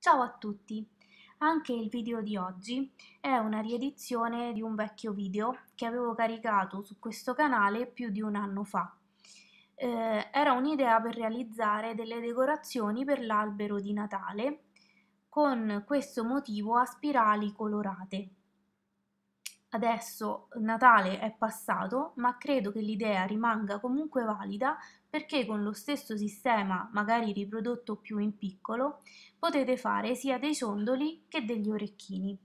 Ciao a tutti! Anche il video di oggi è una riedizione di un vecchio video che avevo caricato su questo canale più di un anno fa. Eh, era un'idea per realizzare delle decorazioni per l'albero di Natale con questo motivo a spirali colorate. Adesso Natale è passato, ma credo che l'idea rimanga comunque valida perché con lo stesso sistema, magari riprodotto più in piccolo, potete fare sia dei ciondoli che degli orecchini.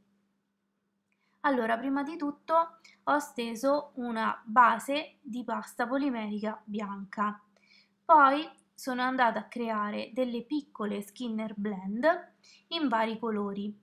Allora, prima di tutto ho steso una base di pasta polimerica bianca. Poi sono andata a creare delle piccole Skinner Blend in vari colori.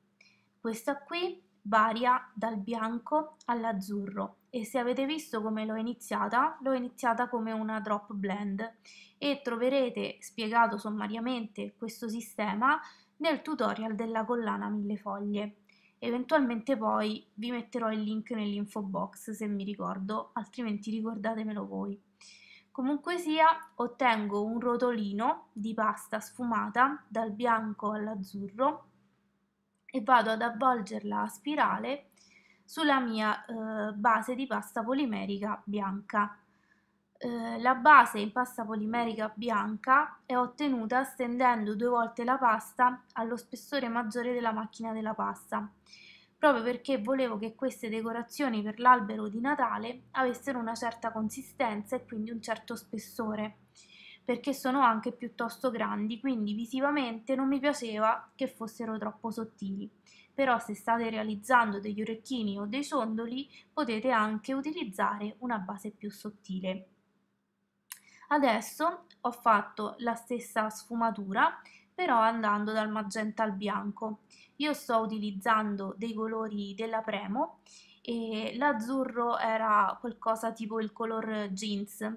Questa qui varia dal bianco all'azzurro e se avete visto come l'ho iniziata, l'ho iniziata come una drop blend e troverete spiegato sommariamente questo sistema nel tutorial della collana foglie. Eventualmente poi vi metterò il link nell'info box se mi ricordo, altrimenti ricordatemelo voi. Comunque sia, ottengo un rotolino di pasta sfumata dal bianco all'azzurro e vado ad avvolgerla a spirale sulla mia eh, base di pasta polimerica bianca. Eh, la base in pasta polimerica bianca è ottenuta stendendo due volte la pasta allo spessore maggiore della macchina della pasta, proprio perché volevo che queste decorazioni per l'albero di Natale avessero una certa consistenza e quindi un certo spessore perché sono anche piuttosto grandi, quindi visivamente non mi piaceva che fossero troppo sottili. Però se state realizzando degli orecchini o dei ciondoli potete anche utilizzare una base più sottile. Adesso ho fatto la stessa sfumatura però andando dal magenta al bianco. Io sto utilizzando dei colori della Premo e l'azzurro era qualcosa tipo il color jeans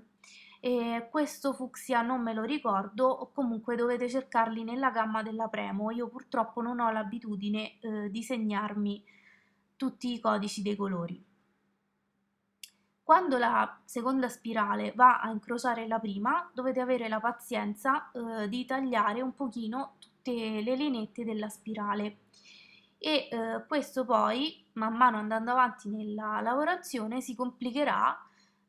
e questo fucsia non me lo ricordo o comunque dovete cercarli nella gamma della Premo io purtroppo non ho l'abitudine eh, di segnarmi tutti i codici dei colori quando la seconda spirale va a incrociare la prima dovete avere la pazienza eh, di tagliare un pochino tutte le linette della spirale e eh, questo poi man mano andando avanti nella lavorazione si complicherà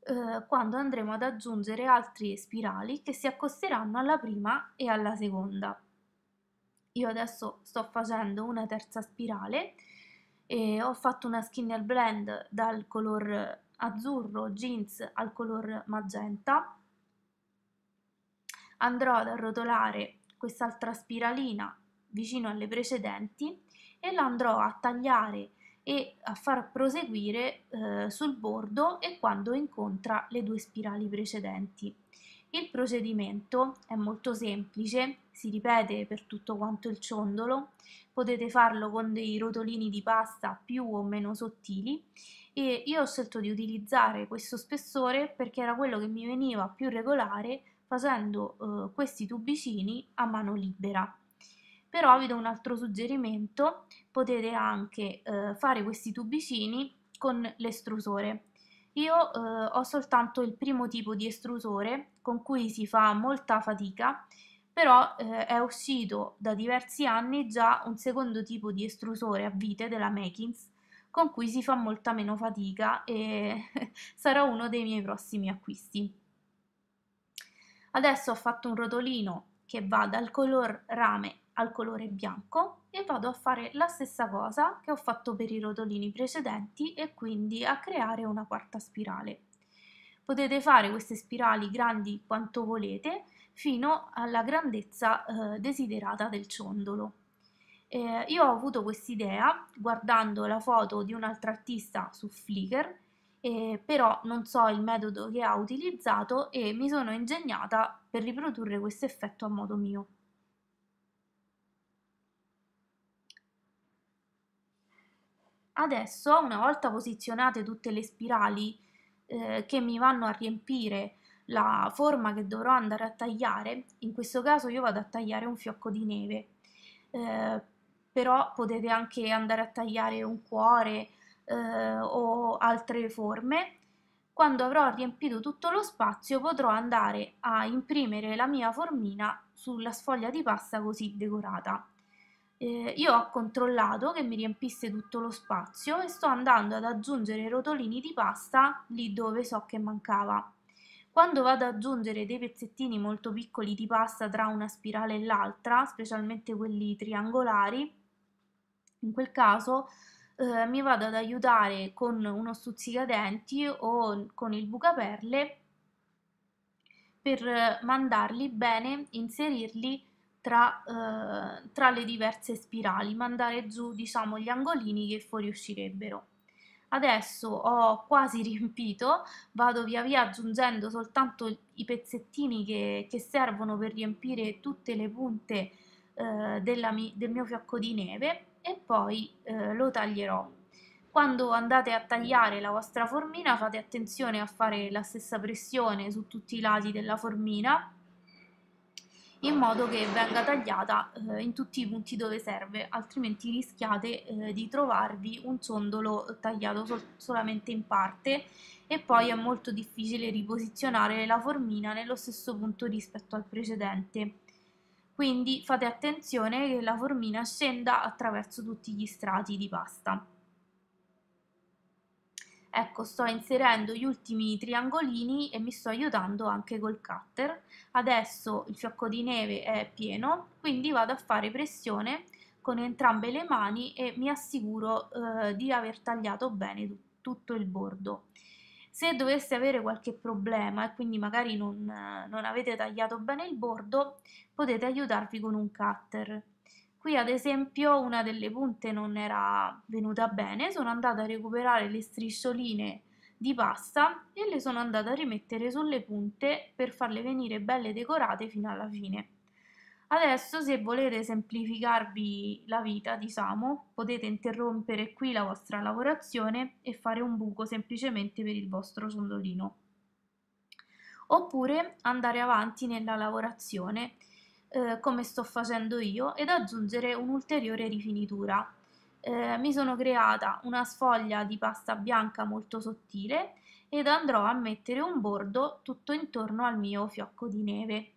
eh, quando andremo ad aggiungere altre spirali che si accosteranno alla prima e alla seconda. Io adesso sto facendo una terza spirale e ho fatto una skinner blend dal color azzurro jeans al color magenta andrò ad arrotolare quest'altra spiralina vicino alle precedenti e la andrò a tagliare e a far proseguire eh, sul bordo e quando incontra le due spirali precedenti. Il procedimento è molto semplice, si ripete per tutto quanto il ciondolo, potete farlo con dei rotolini di pasta più o meno sottili e io ho scelto di utilizzare questo spessore perché era quello che mi veniva più regolare facendo eh, questi tubicini a mano libera però vi do un altro suggerimento potete anche eh, fare questi tubicini con l'estrusore io eh, ho soltanto il primo tipo di estrusore con cui si fa molta fatica però eh, è uscito da diversi anni già un secondo tipo di estrusore a vite della Makins con cui si fa molta meno fatica e sarà uno dei miei prossimi acquisti. Adesso ho fatto un rotolino che va dal color rame al colore bianco e vado a fare la stessa cosa che ho fatto per i rotolini precedenti e quindi a creare una quarta spirale. Potete fare queste spirali grandi quanto volete fino alla grandezza eh, desiderata del ciondolo. Eh, io ho avuto quest'idea guardando la foto di un altro artista su Flickr eh, però non so il metodo che ha utilizzato e mi sono ingegnata per riprodurre questo effetto a modo mio. Adesso, una volta posizionate tutte le spirali eh, che mi vanno a riempire la forma che dovrò andare a tagliare, in questo caso io vado a tagliare un fiocco di neve, eh, però potete anche andare a tagliare un cuore eh, o altre forme. Quando avrò riempito tutto lo spazio potrò andare a imprimere la mia formina sulla sfoglia di pasta così decorata eh, io ho controllato che mi riempisse tutto lo spazio e sto andando ad aggiungere i rotolini di pasta lì dove so che mancava. Quando vado ad aggiungere dei pezzettini molto piccoli di pasta tra una spirale e l'altra, specialmente quelli triangolari, in quel caso eh, mi vado ad aiutare con uno stuzzicadenti o con il bucaperle per mandarli bene, inserirli tra, eh, tra le diverse spirali, mandare giù diciamo gli angolini che fuoriuscirebbero. Adesso ho quasi riempito, vado via via aggiungendo soltanto i pezzettini che, che servono per riempire tutte le punte eh, della, del mio fiocco di neve e poi eh, lo taglierò. Quando andate a tagliare la vostra formina fate attenzione a fare la stessa pressione su tutti i lati della formina in modo che venga tagliata eh, in tutti i punti dove serve, altrimenti rischiate eh, di trovarvi un ciondolo tagliato sol solamente in parte e poi è molto difficile riposizionare la formina nello stesso punto rispetto al precedente. Quindi fate attenzione che la formina scenda attraverso tutti gli strati di pasta ecco sto inserendo gli ultimi triangolini e mi sto aiutando anche col cutter adesso il fiocco di neve è pieno quindi vado a fare pressione con entrambe le mani e mi assicuro eh, di aver tagliato bene tutto il bordo se doveste avere qualche problema e quindi magari non, non avete tagliato bene il bordo potete aiutarvi con un cutter Qui ad esempio una delle punte non era venuta bene, sono andata a recuperare le striscioline di pasta e le sono andata a rimettere sulle punte per farle venire belle decorate fino alla fine. Adesso se volete semplificarvi la vita, diciamo, potete interrompere qui la vostra lavorazione e fare un buco semplicemente per il vostro sondolino. Oppure andare avanti nella lavorazione eh, come sto facendo io ed aggiungere un'ulteriore rifinitura. Eh, mi sono creata una sfoglia di pasta bianca molto sottile ed andrò a mettere un bordo tutto intorno al mio fiocco di neve.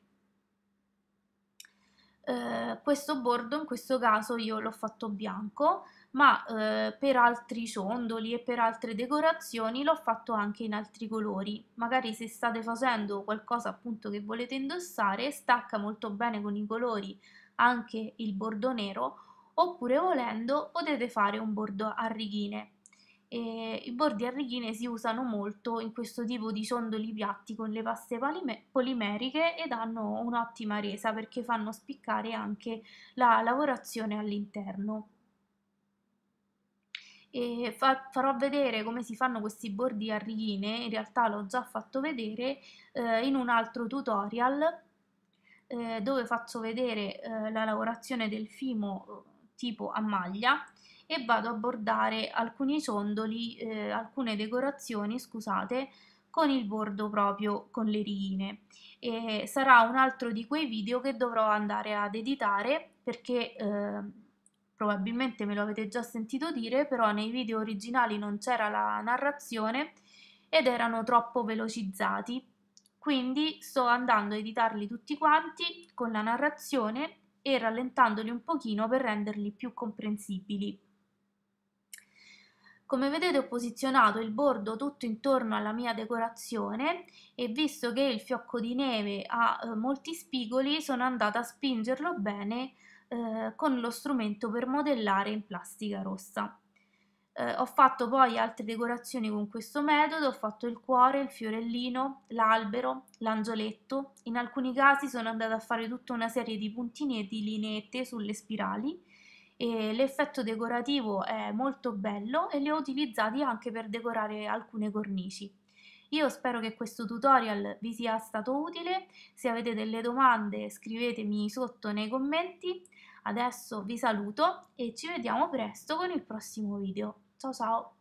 Eh, questo bordo in questo caso io l'ho fatto bianco ma eh, per altri ciondoli e per altre decorazioni l'ho fatto anche in altri colori magari se state facendo qualcosa appunto che volete indossare stacca molto bene con i colori anche il bordo nero oppure volendo potete fare un bordo a righine e I bordi a righine si usano molto in questo tipo di sondoli piatti con le paste polimeriche ed hanno un'ottima resa perché fanno spiccare anche la lavorazione all'interno. Fa, farò vedere come si fanno questi bordi a righine, in realtà l'ho già fatto vedere eh, in un altro tutorial eh, dove faccio vedere eh, la lavorazione del fimo tipo a maglia e vado a bordare alcuni ciondoli, eh, alcune decorazioni, scusate, con il bordo proprio con le righe. E sarà un altro di quei video che dovrò andare ad editare perché eh, probabilmente me lo avete già sentito dire, però nei video originali non c'era la narrazione ed erano troppo velocizzati. Quindi sto andando a editarli tutti quanti con la narrazione e rallentandoli un pochino per renderli più comprensibili. Come vedete ho posizionato il bordo tutto intorno alla mia decorazione e visto che il fiocco di neve ha eh, molti spigoli sono andata a spingerlo bene eh, con lo strumento per modellare in plastica rossa. Eh, ho fatto poi altre decorazioni con questo metodo, ho fatto il cuore, il fiorellino, l'albero, l'angioletto, in alcuni casi sono andata a fare tutta una serie di puntini e di lineette sulle spirali l'effetto decorativo è molto bello e li ho utilizzati anche per decorare alcune cornici. Io spero che questo tutorial vi sia stato utile, se avete delle domande scrivetemi sotto nei commenti, adesso vi saluto e ci vediamo presto con il prossimo video. Ciao ciao!